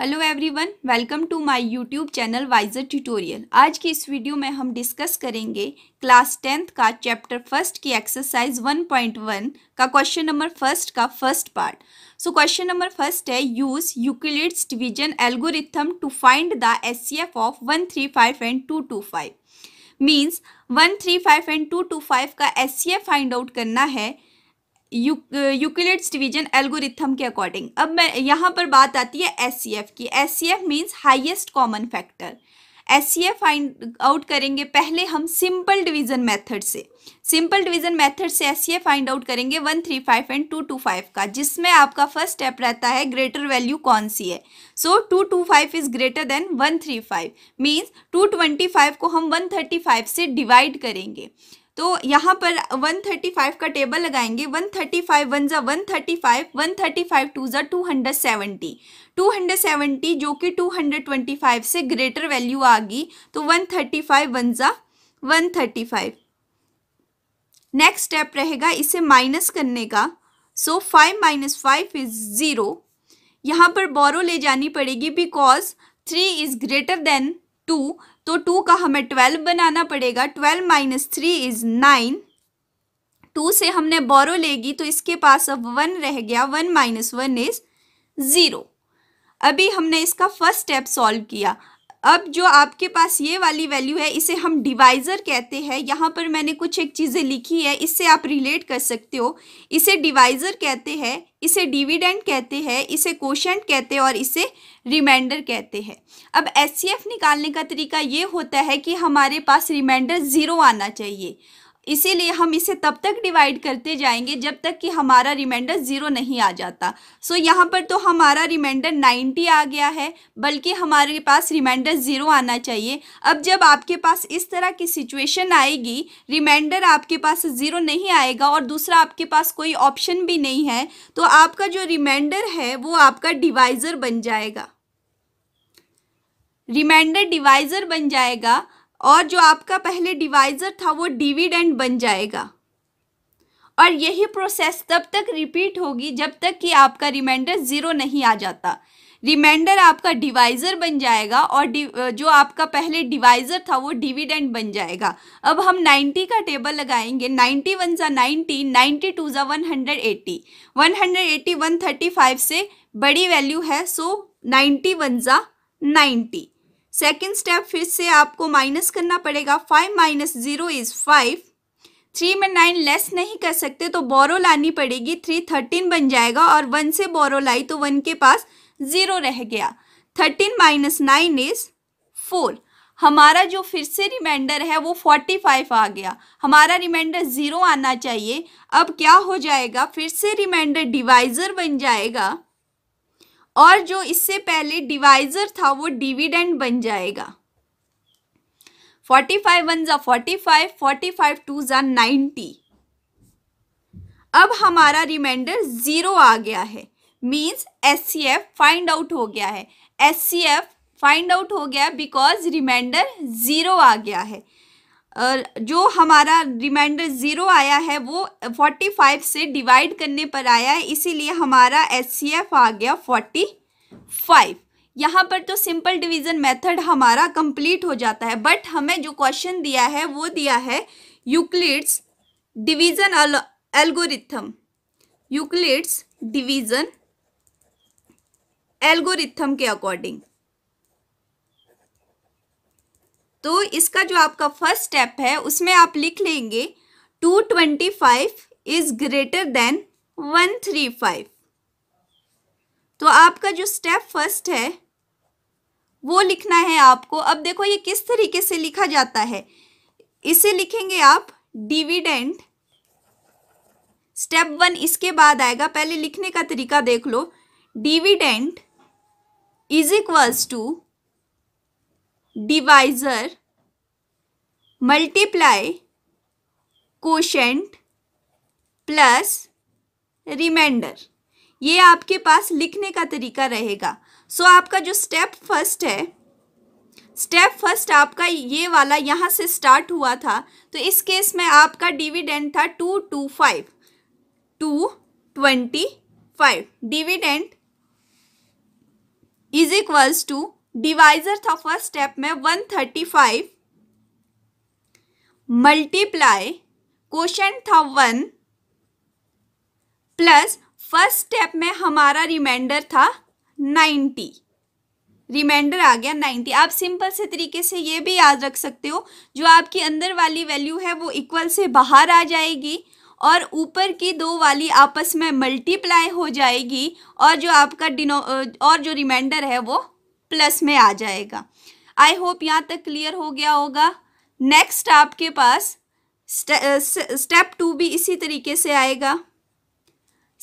hello everyone welcome to my YouTube channel wiser tutorial आज की इस वीडियो में हम डिस्कस करेंगे क्लास टेंथ का चैप्टर फर्स्ट की एक्सरसाइज 1.1 का क्वेश्चन नंबर फर्स्ट का first part so question number first है use Euclid's division algorithm to find the S of one and two means 135 and 225 का एस फाइंड आउट करना है Euclid's division algorithm के according अब मैं यहाँ पर बात आती है एस सी एफ की S C F means highest common factor S C F find out करेंगे पहले हम सिंपल डिवीजन मेथड से सिंपल डिवीजन मेथड से S C F find out करेंगे one three five and two two five का जिसमें आपका फर्स्ट स्टेप रहता है ग्रेटर वैल्यू कौन सी है so two two five is greater than one three five means two twenty five को हम वन थर्टी फाइव से डिवाइड करेंगे तो यहाँ पर 135 का टेबल लगाएंगे 135 थर्टी फाइव वन ज़ा one thirty five one thirty five two ज़ा two hundred seventy two hundred seventy जो कि टू हंड्रेड ट्वेंटी फाइव से ग्रेटर वैल्यू आ गई तो 135 थर्टी फाइव वन ज़ा one thirty five next step रहेगा इसे माइनस करने का so five minus five is zero यहाँ पर बोरो ले जानी पड़ेगी because three is greater than two तो टू का हमें ट्वेल्व बनाना पड़ेगा twelve minus three is nine two से हमने बोरो लेगी तो इसके पास अब वन रह गया one minus one is zero अभी हमने इसका फर्स्ट स्टेप सॉल्व किया अब जो आपके पास ये वाली वैल्यू है इसे हम डिवाइज़र कहते हैं यहाँ पर मैंने कुछ एक चीज़ें लिखी है इससे आप रिलेट कर सकते हो इसे डिवाइज़र कहते हैं इसे डिविडेंड कहते हैं इसे कोशेंट कहते हैं और इसे रिमाइंडर कहते हैं अब एस निकालने का तरीका ये होता है कि हमारे पास रिमाइंडर ज़ीरो आना चाहिए इसीलिए हम इसे तब तक डिवाइड करते जाएंगे जब तक कि हमारा रिमाइंडर ज़ीरो नहीं आ जाता सो so, यहाँ पर तो हमारा रिमाइंडर नाइन्टी आ गया है बल्कि हमारे पास रिमाइंडर ज़ीरो आना चाहिए अब जब आपके पास इस तरह की सिचुएशन आएगी रिमाइंडर आपके पास ज़ीरो नहीं आएगा और दूसरा आपके पास कोई ऑप्शन भी नहीं है तो आपका जो रिमाइंडर है वो आपका डिवाइज़र बन जाएगा रिमाइंडर डिवाइज़र बन जाएगा और जो आपका पहले डिवाइज़र था वो डिविडेंड बन जाएगा और यही प्रोसेस तब तक रिपीट होगी जब तक कि आपका रिमाइंडर ज़ीरो नहीं आ जाता रिमाइंडर आपका डिवाइज़र बन जाएगा और जो आपका पहले डिवाइज़र था वो डिविडेंड बन जाएगा अब हम 90 का टेबल लगाएंगे 91 वन ज़ा नाइन्टी नाइन्टी टू ज़ा one hundred eighty one hundred eighty one thirty five से बड़ी वैल्यू है सो नाइन्टी वन ज़ा नाइन्टी सेकेंड स्टेप फिर से आपको माइनस करना पड़ेगा five minus zero is five three में नाइन लेस नहीं कर सकते तो बोरो लानी पड़ेगी थ्री थर्टीन बन जाएगा और वन से बोरो लाई तो वन के पास ज़ीरो रह गया thirteen minus nine is four हमारा जो फिर से रिमाइंडर है वो फोर्टी फाइव आ गया हमारा रिमाइंडर ज़ीरो आना चाहिए अब क्या हो जाएगा फिर से रिमाइंडर डिवाइज़र बन जाएगा और जो इससे पहले डिवाइजर था वो डिविडेंड बन जाएगा फोर्टी फाइव वन ज़ा forty five forty five two ज़ा नाइन्टी अब हमारा रिमाइंडर ज़ीरो आ गया है means S C F find out हो गया है S C F find out हो गया बिकॉज रिमाइंडर ज़ीरो आ गया है जो हमारा रिमाइंडर ज़ीरो आया है वो फोर्टी फाइव से डिवाइड करने पर आया है इसीलिए हमारा एफ आ गया फोर्टी फाइव यहाँ पर तो सिंपल डिवीज़न मेथड हमारा कंप्लीट हो जाता है बट हमें जो क्वेश्चन दिया है वो दिया है Euclid's division algorithm Euclid's division algorithm के अकॉर्डिंग तो इसका जो आपका फर्स्ट स्टेप है उसमें आप लिख लेंगे two twenty five is greater than one three five तो आपका जो स्टेप फर्स्ट है वो लिखना है आपको अब देखो ये किस तरीके से लिखा जाता है इसे लिखेंगे आप डिविडेंड स्टेप वन इसके बाद आएगा पहले लिखने का तरीका देख लो dividend is equals to divisor multiply quotient plus remainder ये आपके पास लिखने का तरीका रहेगा सो so, आपका जो स्टेप फर्स्ट है स्टेप फर्स्ट आपका ये वाला यहाँ से स्टार्ट हुआ था तो इस केस में आपका डिविडेंड था two two five two twenty five dividend is equals to divisor था फर्स्ट स्टेप में one thirty five multiply question था वन प्लस फर्स्ट स्टेप में हमारा रिमाइंडर था नाइन्टी रिमाइंडर आ गया नाइन्टी आप सिंपल से तरीके से ये भी याद रख सकते हो जो आपकी अंदर वाली वैल्यू है वो इक्वल से बाहर आ जाएगी और ऊपर की दो वाली आपस में मल्टीप्लाई हो जाएगी और जो आपका डिनो और जो रिमाइंडर है वो प्लस में आ जाएगा आई होप यहाँ तक क्लियर हो गया होगा नेक्स्ट आपके पास स्टेप टू भी इसी तरीके से आएगा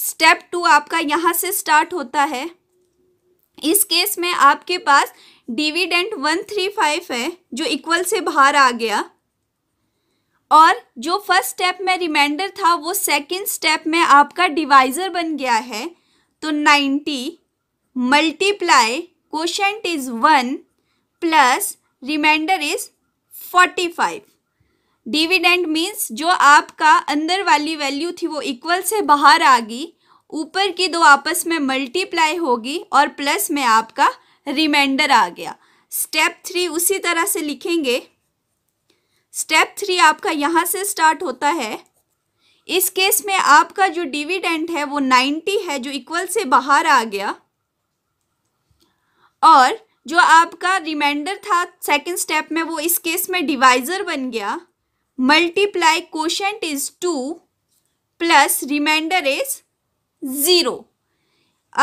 स्टेप टू आपका यहाँ से स्टार्ट होता है इस केस में आपके पास डिविडेंट वन थ्री फाइव है जो इक्वल से बाहर आ गया और जो फर्स्ट स्टेप में रिमाइंडर था वो सेकंड स्टेप में आपका डिवाइज़र बन गया है तो ninety multiply question is one plus remainder is forty five dividend means जो आपका अंदर वाली वैल्यू थी वो इक्वल से बाहर आ गई ऊपर की दो आपस में मल्टीप्लाई होगी और प्लस में आपका रिमाइंडर आ गया स्टेप थ्री उसी तरह से लिखेंगे स्टेप थ्री आपका यहाँ से स्टार्ट होता है इस केस में आपका जो डिविडेंड है वो नाइन्टी है जो इक्वल से बाहर आ गया और जो आपका रिमाइंडर था सेकंड स्टेप में वो इस केस में डिवाइजर बन गया multiply question is two plus remainder is zero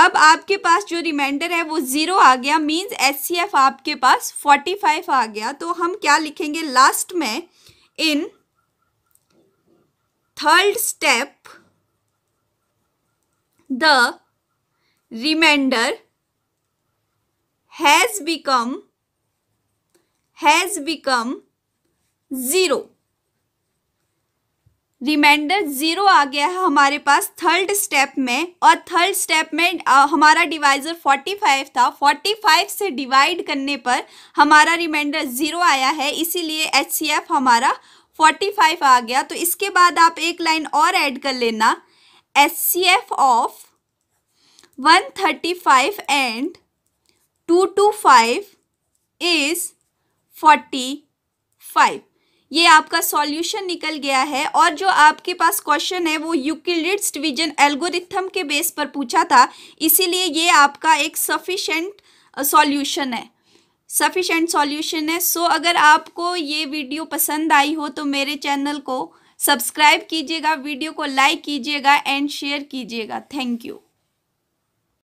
अब आपके पास जो रिमाइंडर है वो ज़ीरो आ गया मींस एस आपके पास फोर्टी फाइव आ गया तो हम क्या लिखेंगे लास्ट में in third step the remainder has become has become zero remainder zero आ गया है हमारे पास थर्ड स्टेप में और थर्ड स्टेप में हमारा डिवाइज़र फोर्टी फाइव था फोर्टी फाइव से डिवाइड करने पर हमारा रिमाइंडर ज़ीरो आया है इसीलिए एच सी एफ हमारा फोर्टी फाइव आ गया तो इसके बाद आप एक लाइन और ऐड कर लेना H C F of one thirty five and two two five is forty five ये आपका सॉल्यूशन निकल गया है और जो आपके पास क्वेश्चन है वो यूक्लिड्स डिवीजन एल्गोरिथम के बेस पर पूछा था इसीलिए ये आपका एक सफिशेंट सॉल्यूशन है सफिशेंट सॉल्यूशन है सो so, अगर आपको ये वीडियो पसंद आई हो तो मेरे चैनल को सब्सक्राइब कीजिएगा वीडियो को लाइक कीजिएगा एंड शेयर कीजिएगा थैंक यू